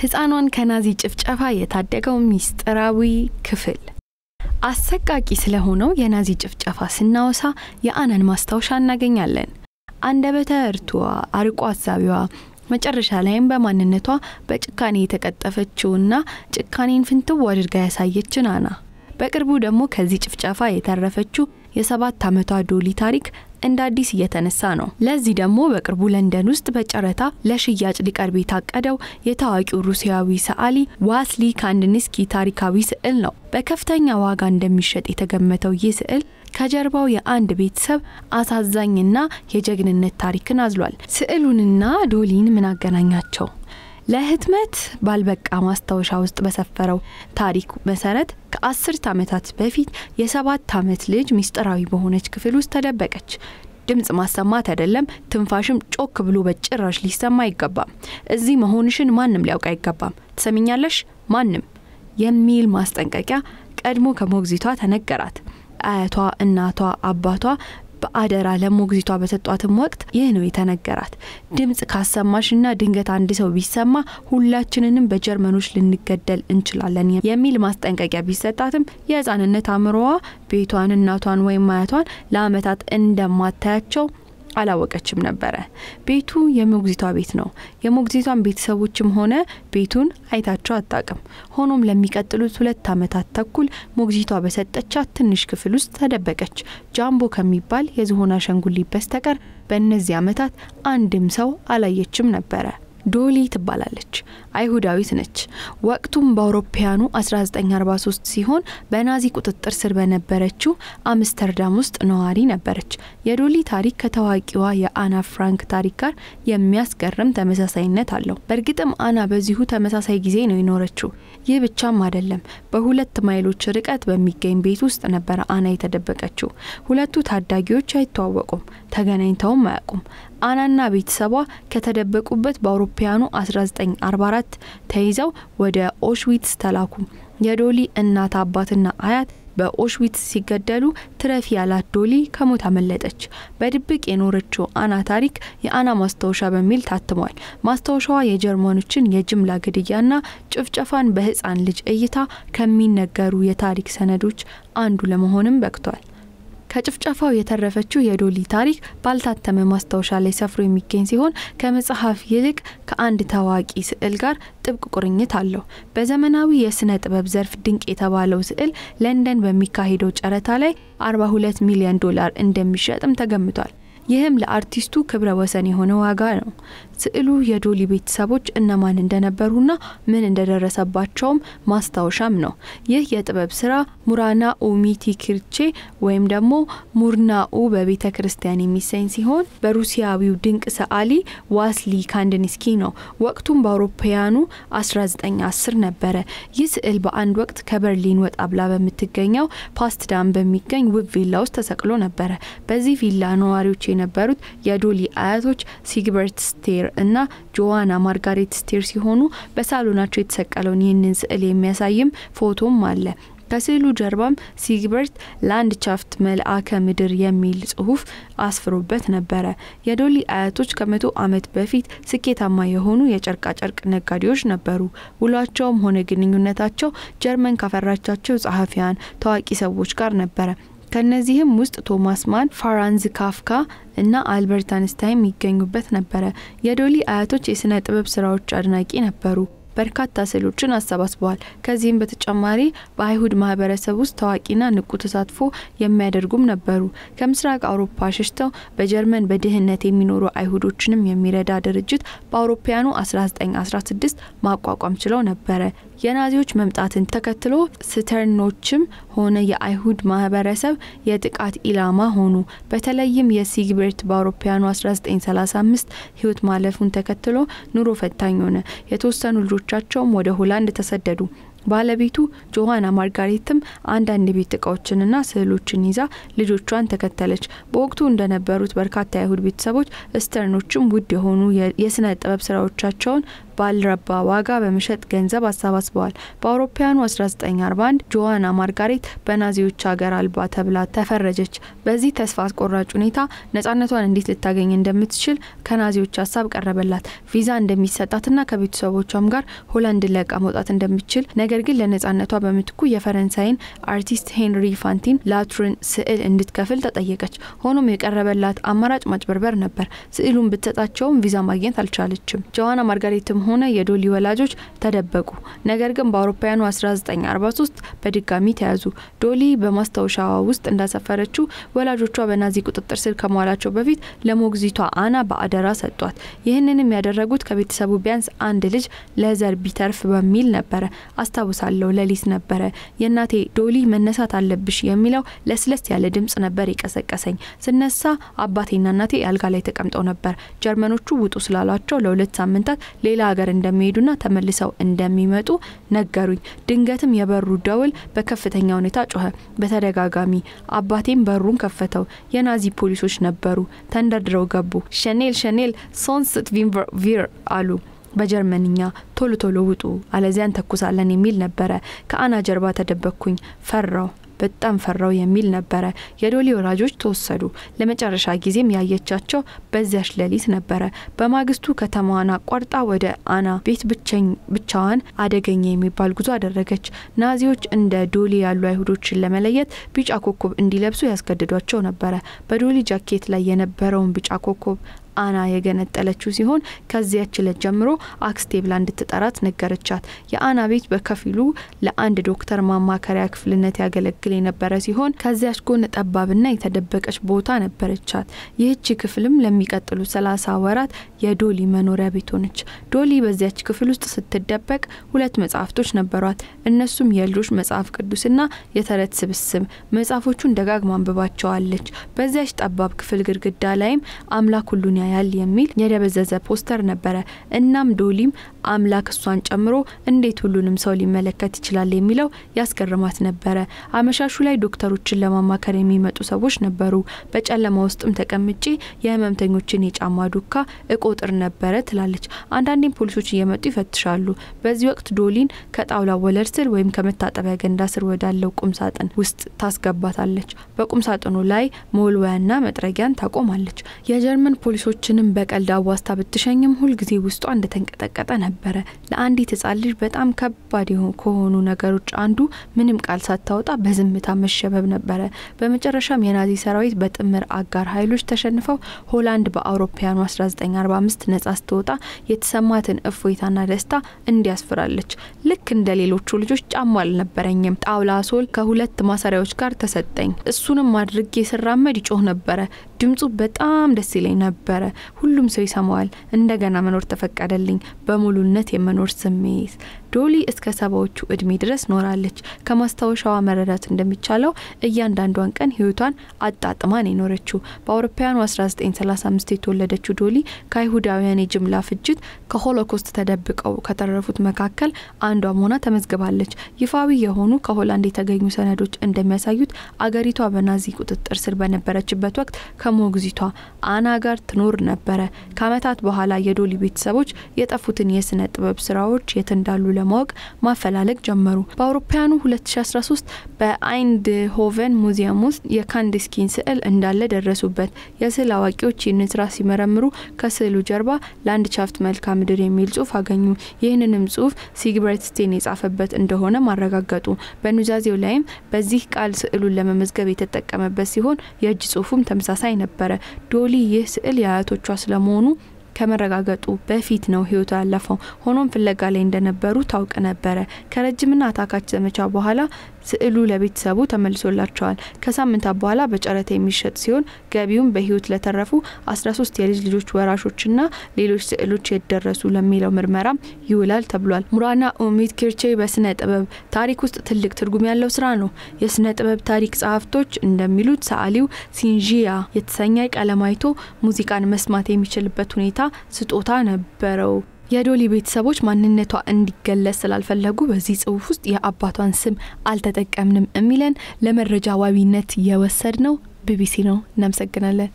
ህፃኗን ከናዚ ጭፍጨፋ የታደገው ሚስጥራዊ ክፍል አሰቃቂ ስለሆነው የናዚ ጭፍጨፋ ስናወሳ የአናን ማስታወሻ እናገኛለን። አንደበተ እርቷ፣ አርቆ አዛቢዋ፣ መጨረሻ ላይም በማንነቷ በጭካኔ የተቀጠፈችውና ጭካኔን ፍንትው አድርጋ ያሳየችን አና በቅርቡ ደግሞ ከዚህ ጭፍጨፋ የተረፈችው የሰባት ዓመቷ ዶሊ ታሪክ እንደ አዲስ እየተነሳ ነው። ለዚህ ደግሞ በቅርቡ ለንደን ውስጥ በጨረታ ለሽያጭ ሊቀርብ የታቀደው የታዋቂው ሩሲያዊ ሰዓሊ ዋስሊ ካንድንስኪ ታሪካዊ ስዕል ነው። በከፍተኛ ዋጋ እንደሚሸጥ የተገመተው ይህ ስዕል ከጀርባው የአንድ ቤተሰብ አሳዛኝና የጀግንነት ታሪክን አዝሏል። ስዕሉንና ዶሊን ምን አገናኛቸው? ለህትመት ባልበቃ ማስታወሻ ውስጥ በሰፈረው ታሪክ መሰረት ከአስርት ዓመታት በፊት የሰባት ዓመት ልጅ ምስጢራዊ በሆነች ክፍል ውስጥ ተደበቀች። ድምፅ ማሰማት አይደለም፣ ትንፋሽም ጮክ ብሎ በጭራሽ ሊሰማ አይገባም። እዚህ መሆንሽን ማንም ሊያውቅ አይገባም። ትሰሚኛለሽ? ማንም የሚል ማስጠንቀቂያ ቀድሞ ከሞግዚቷ ተነገራት። አያቷ፣ እናቷ፣ አባቷ በአደራ ለሞግዚቷ በሰጧትም ወቅት ይህ ነው የተነገራት። ድምፅ ካሰማሽና ድንገት አንድ ሰው ቢሰማ ሁላችንንም በጀርመኖች ልንገደል እንችላለን የሚል ማስጠንቀቂያ ቢሰጣትም የህፃንነት አእምሮዋ ቤቷን፣ እናቷን ወይም አያቷን ለአመታት እንደማታያቸው አላወቀችም ነበረ። ቤቱ የሞግዚቷ ቤት ነው። የሞግዚቷን ቤተሰቦችም ሆነ ቤቱን አይታቸው አጣቅም ሆኖም ለሚቀጥሉት ሁለት ዓመታት ተኩል ሞግዚቷ በሰጠቻት ትንሽ ክፍል ውስጥ ተደበቀች። ጃምቦ ከሚባል የዝሆን አሻንጉሊት በስተቀር በእነዚህ ዓመታት አንድም ሰው አላየችም ነበረ። ዶሊ ትባላለች። አይሁዳዊት ነች። ወቅቱም በአውሮፓያኑ 1943 ሲሆን በናዚ ቁጥጥር ስር በነበረችው አምስተርዳም ውስጥ ነዋሪ ነበረች። የዶሊ ታሪክ ከታዋቂዋ የአና ፍራንክ ታሪክ ጋር የሚያስገርም ተመሳሳይነት አለው። በእርግጥም አና በዚሁ ተመሳሳይ ጊዜ ነው የኖረችው። ይህ ብቻም አይደለም። በሁለት ማይሎች ርቀት በሚገኝ ቤት ውስጥ ነበረ አና የተደበቀችው። ሁለቱ ታዳጊዎች አይተዋወቁም፣ ተገናኝተውም አያውቁም። አናና ቤተሰቧ ከተደበቁበት በአውሮ በአውሮፓውያኑ 1944 ተይዘው ወደ ኦሽዊትስ ተላኩ። የዶሊ እናት አባትና አያት በኦሽዊትስ ሲገደሉ ትረፊ ያላት ዶሊ ከሞት አመለጠች። በድብቅ የኖረችው አና ታሪክ የአና ማስታወሻ በሚል ታትሟል። ማስታወሻዋ የጀርመኖችን የጅምላ ግድያና ጭፍጨፋን በህፃን ልጅ እይታ ከሚነገሩ የታሪክ ሰነዶች አንዱ ለመሆንም በቅቷል። ከጭፍጨፋው የተረፈችው የዶሊ ታሪክ ባልታተመ ማስታወሻ ላይ ሰፍሮ የሚገኝ ሲሆን ከመጽሐፍ ይልቅ ከአንድ ታዋቂ ስዕል ጋር ጥብቅ ቁርኝት አለው። በዘመናዊ የስነ ጥበብ ዘርፍ ድንቅ የተባለው ስዕል ለንደን በሚካሄደው ጨረታ ላይ 42 ሚሊዮን ዶላር እንደሚሸጥም ተገምቷል። ይህም ለአርቲስቱ ክብረ ወሰን የሆነ ዋጋ ነው። ስዕሉ የዶሊ ቤተሰቦች እነማን እንደነበሩና ምን እንደደረሰባቸውም ማስታወሻም ነው። ይህ የጥበብ ስራ ሙራና ኡሚቲ ኪርቼ ወይም ደግሞ ሙርናኡ በቤተ ክርስቲያን የሚሰኝ ሲሆን በሩሲያዊው ድንቅ ሰዓሊ ዋስሊ ካንድኒስኪ ነው። ወቅቱም በአውሮፓውያኑ 1910 ነበረ። ይህ ስዕል በአንድ ወቅት ከበርሊን ወጣ ብላ በምትገኘው ፓስትዳም በሚገኝ ውብ ቪላ ውስጥ ተሰቅሎ ነበረ። በዚህ ቪላ ነዋሪዎች የነበሩት የዶሊ አያቶች ሲግበርት ስቴር እና ጆዋና ማርጋሬት ስቴር ሲሆኑ በሳሎናቸው የተሰቀለውን ይህንን ስዕል የሚያሳይም ፎቶም አለ። ከስዕሉ ጀርባም ሲግበርት ላንድቻፍት ቻፍት መልአከ ምድር የሚል ጽሁፍ አስፍሮበት ነበረ። የዶሊ አያቶች ከመቶ ዓመት በፊት ስኬታማ የሆኑ የጨርቃጨርቅ ነጋዴዎች ነበሩ። ውሏቸውም ሆነ ግንኙነታቸው ጀርመን ካፈራቻቸው ጸሐፊያን፣ ታዋቂ ሰዎች ጋር ነበረ። ከእነዚህም ውስጥ ቶማስ ማን፣ ፋራንዝ ካፍካ እና አልበርት አንስታይን ይገኙበት ነበረ። የዶሊ አያቶች የሥነ ጥበብ ስራዎች አድናቂ ነበሩ። በርካታ ስዕሎችን አሰባስበዋል። ከዚህም በተጨማሪ በአይሁድ ማህበረሰብ ውስጥ ታዋቂና ንቁ ተሳትፎ የሚያደርጉም ነበሩ። ከምስራቅ አውሮፓ ሸሽተው በጀርመን በድህነት የሚኖሩ አይሁዶችንም የሚረዳ ድርጅት በአውሮፓያኑ 1916 ማቋቋም ችለው ነበረ። የናዚዎች መምጣትን ተከትሎ ስተርኖችም ሆነ የአይሁድ ማህበረሰብ የጥቃት ኢላማ ሆኑ። በተለይም የሲግቤርት በአውሮፓያኑ 1935 ህይወት ማለፉን ተከትሎ ኑሮ ፈታኝ ሆነ። የተወሰኑ ልጆች ቤተሰቦቻቸውም ወደ ሆላንድ ተሰደዱ። ባለቤቱ ጆሃና ማርጋሬትም አንዳንድ የቤት እቃዎችንና ስዕሎችን ይዛ ልጆቿን ተከተለች። በወቅቱ እንደነበሩት በርካታ የአይሁድ ቤተሰቦች እስተርኖችም ውድ የሆኑ የስነ ጥበብ ስራዎቻቸውን ባልረባ ዋጋ በመሸጥ ገንዘብ አሰባስበዋል። በአውሮፓውያኑ 1941 ጆዋና ማርጋሬት በናዚዎች ሀገር አልባ ተብላ ተፈረጀች። በዚህ ተስፋ አስቆራጭ ሁኔታ ነፃነቷን እንዴት ልታገኝ እንደምትችል ከናዚዎች ሀሳብ ቀረበላት። ቪዛ እንደሚሰጣትና ከቤተሰቦቿም ጋር ሆላንድን ለቃ መውጣት እንደምትችል ነገ ነገር ግን ለነፃነቷ በምትኩ የፈረንሳይን አርቲስት ሄንሪ ፋንቲን ላትሩን ስዕል እንድትከፍል ተጠየቀች። ሆኖም የቀረበላት አማራጭ ማጭበርበር ነበር። ስዕሉን ብትሰጣቸውም ቪዛ ማግኘት አልቻለችም። ጆዋና ማርጋሬትም ሆነ የዶሊ ወላጆች ተደበቁ። ነገር ግን በአውሮፓውያኑ 1943 በድጋሚ ተያዙ። ዶሊ በማስታወሻዋ ውስጥ እንዳሰፈረችው ወላጆቿ በናዚ ቁጥጥር ስር ከመዋላቸው በፊት ለሞግዚቷ አና በአደራ ሰጧት። ይህንንም ያደረጉት ከቤተሰቡ ቢያንስ አንድ ልጅ ለዘር ቢተርፍ በሚል ነበረ። አስታውሳለሁ፣ ሌሊት ነበረ። የእናቴ ዶሊ መነሳት አለብሽ የሚለው ለስለስ ያለ ድምጽ ነበር የቀሰቀሰኝ። ስነሳ አባቴና እናቴ አልጋ ላይ ተቀምጠው ነበር። ጀርመኖቹ ውጡ ስላሏቸው ለሁለት ሳምንታት ሌላ ሀገር እንደሚሄዱና ተመልሰው እንደሚመጡ ነገሩኝ። ድንገትም የበሩ ደውል በከፍተኛ ሁኔታ ጮኸ በተደጋጋሚ። አባቴም በሩን ከፈተው። የናዚ ፖሊሶች ነበሩ። ተንደርድረው ገቡ። ሸኔል ሸኔል ሶንስት ቪር አሉ። በጀርመንኛ ቶሎ ቶሎ ውጡ አለዚያ ተኩሳለን የሚል ነበረ። ከአና ጀርባ ተደበኩኝ ፈራው፣ በጣም ፈራው የሚል ነበረ። የዶሊ ወላጆች ተወሰዱ። ለመጨረሻ ጊዜም ያየቻቸው በዚያች ሌሊት ነበረ። በማግስቱ ከተማዋን አቋርጣ ወደ አና ቤት ብቻዋን አደገኛ የሚባል ጉዞ አደረገች። ናዚዎች እንደ ዶሊ ያሉ አይሁዶችን ለመለየት ቢጫ ኮከብ እንዲለብሱ ያስገድዷቸው ነበረ። በዶሊ ጃኬት ላይ የነበረውን ቢጫ ኮከብ አና የገነጠለችው ሲሆን ከዚያች ዕለት ጀምሮ አክስቴ ብላ እንድትጠራት ነገረቻት። የአና ቤት በከፊሉ ለአንድ ዶክተር ማማከሪያ ክፍልነት ያገለግል የነበረ ሲሆን ከዚያች ጎን ጠባብና የተደበቀች ቦታ ነበረቻት። ይህች ክፍልም ለሚቀጥሉ ሰላሳ ወራት የዶሊ መኖሪያ ቤት ሆነች። ዶሊ በዚያች ክፍል ውስጥ ስትደበቅ ሁለት መጽሐፍቶች ነበሯት። እነሱም የልጆች መጽሐፍ ቅዱስና የተረት ስብስብ። መጽሐፎቹን ደጋግማ አንብባቸዋለች። በዚያች ጠባብ ክፍል ግድግዳ ላይም አምላክ ሁሉን ያያል የሚል የደበዘዘ ፖስተር ነበረ። እናም ዶሊም አምላክ እሷን ጨምሮ እንዴት ሁሉንም ሰው ሊመለከት ይችላል የሚለው ያስገርማት ነበረ። አመሻሹ ላይ ዶክተሮችን ለማማከር የሚመጡ ሰዎች ነበሩ። በጨለማ ውስጥም ተቀምጬ የህመምተኞችን የጫማ ዱካ እቆጥር ነበረ ትላለች። አንዳንዴም ፖሊሶች እየመጡ ይፈትሻሉ። በዚህ ወቅት ዶሊን ከጣውላ ወለል ስር ወይም ከመታጠቢያ ገንዳ ስር ወዳለው ቁምሳጥን ውስጥ ታስገባታለች። በቁምሳጥኑ ላይ መወልወያና መጥረጊያን ታቆማለች። የጀርመን ፖሊሶችንም በቀልድ አዋስታ ብትሸኝም ሁልጊዜ ውስጧ እንደተንቀጠቀጠ ነበር። ነበረ። ለአንዲት ህጻን ልጅ በጣም ከባድ ከሆኑ ነገሮች አንዱ ምንም ቃል ሳታወጣ በዝምታ መሸበብ ነበረ። በመጨረሻም የናዚ ሰራዊት በጥምር አጋር ኃይሎች ተሸንፈው ሆላንድ በአውሮፓያኑ 1945 ነጻ ስትወጣ የተሰማትን እፎይታና ደስታ እንዲያስፍራለች። ልክ እንደ ሌሎቹ ልጆች ጫማ አልነበረኝም። ጣውላ ሶል ከሁለት ማሰሪያዎች ጋር ተሰጠኝ። እሱንም አድርጌ ስራመድ ይጮህ ነበረ። ድምፁ በጣም ደስ ይለኝ ነበረ። ሁሉም ሰው ይሰማዋል። እንደገና መኖር ተፈቀደልኝ። በሙሉ በእኩልነት የመኖር ስሜት ዶሊ እስከ ሰባዎቹ እድሜ ድረስ ኖራለች። ከማስታወሻዋ መረዳት እንደሚቻለው እያንዳንዷን ቀን ህይወቷን አጣጥማን የኖረችው። በአውሮፓውያኑ 1935 የተወለደችው ዶሊ ከአይሁዳውያን የጅምላ ፍጅት ከሆሎኮስት ተደብቀው ከተረፉት መካከል አንዷ መሆኗ ተመዝግባለች። ይፋዊ የሆኑ ከሆላንድ የተገኙ ሰነዶች እንደሚያሳዩት አገሪቷ በናዚ ቁጥጥር ስር በነበረችበት ወቅት ከሞግዚቷ አና ጋር ትኖር ነበረ። ከአመታት በኋላ የዶሊ ቤተሰቦች የጠፉትን የስነ ጥበብ ስራዎች የት እንዳሉ ለማወቅ ማፈላለግ ጀመሩ። በአውሮፓውያኑ 2013 በአይንድሆቨን ሙዚየም ውስጥ የካንዲስኪን ስዕል እንዳለ ደረሱበት። የስዕል አዋቂዎች ይህንን ስራ ሲመረምሩ ከስዕሉ ጀርባ ለአንድ ቻፍት መልክዓ ምድር የሚል ጽሁፍ አገኙ። ይህንንም ጽሁፍ ሲግብረት ስቴን የጻፈበት እንደሆነ ማረጋገጡ። በኑዛዜው ላይም በዚህ ቃል ስዕሉን ለመመዝገብ የተጠቀመበት ሲሆን የእጅ ጽሁፉም ተመሳሳይ ነበረ። ዶሊ ይህ ስዕል የአያቶቿ ስለመሆኑ ከመረጋገጡ በፊት ነው ህይወቱ ያለፈው። ሆኖም ፍለጋ ላይ እንደነበሩ ታውቅ ነበረ። ከረጅምና አታካች ዘመቻ በኋላ ስዕሉ ለቤተሰቡ ተመልሶላቸዋል። ከሳምንታት በኋላ በጨረታ የሚሸጥ ሲሆን ገቢውም በህይወት ለተረፉ 13 የልጅ ልጆች ወራሾችና ሌሎች ስዕሎች የደረሱ ለሚለው ምርመራ ይውላል ተብሏል። ሙራና ኦሚት ኪርቼ በስነ ጥበብ ታሪክ ውስጥ ትልቅ ትርጉም ያለው ስራ ነው። የስነ ጥበብ ታሪክ ጸሐፍቶች እንደሚሉት ሰዓሊው ሲንጂያ የተሰኘ ቀለም አይቶ ሙዚቃን መስማት የሚችልበት ሁኔታ ስጦታ ነበረው። የዶሊ ቤተሰቦች ማንነቷ እንዲገለጽ ስላልፈለጉ በዚህ ጽሁፍ ውስጥ የአባቷን ስም አልተጠቀምንም የሚለን ለመረጃ ዋቢነት የወሰድ ነው ቢቢሲ ነው። እናመሰግናለን።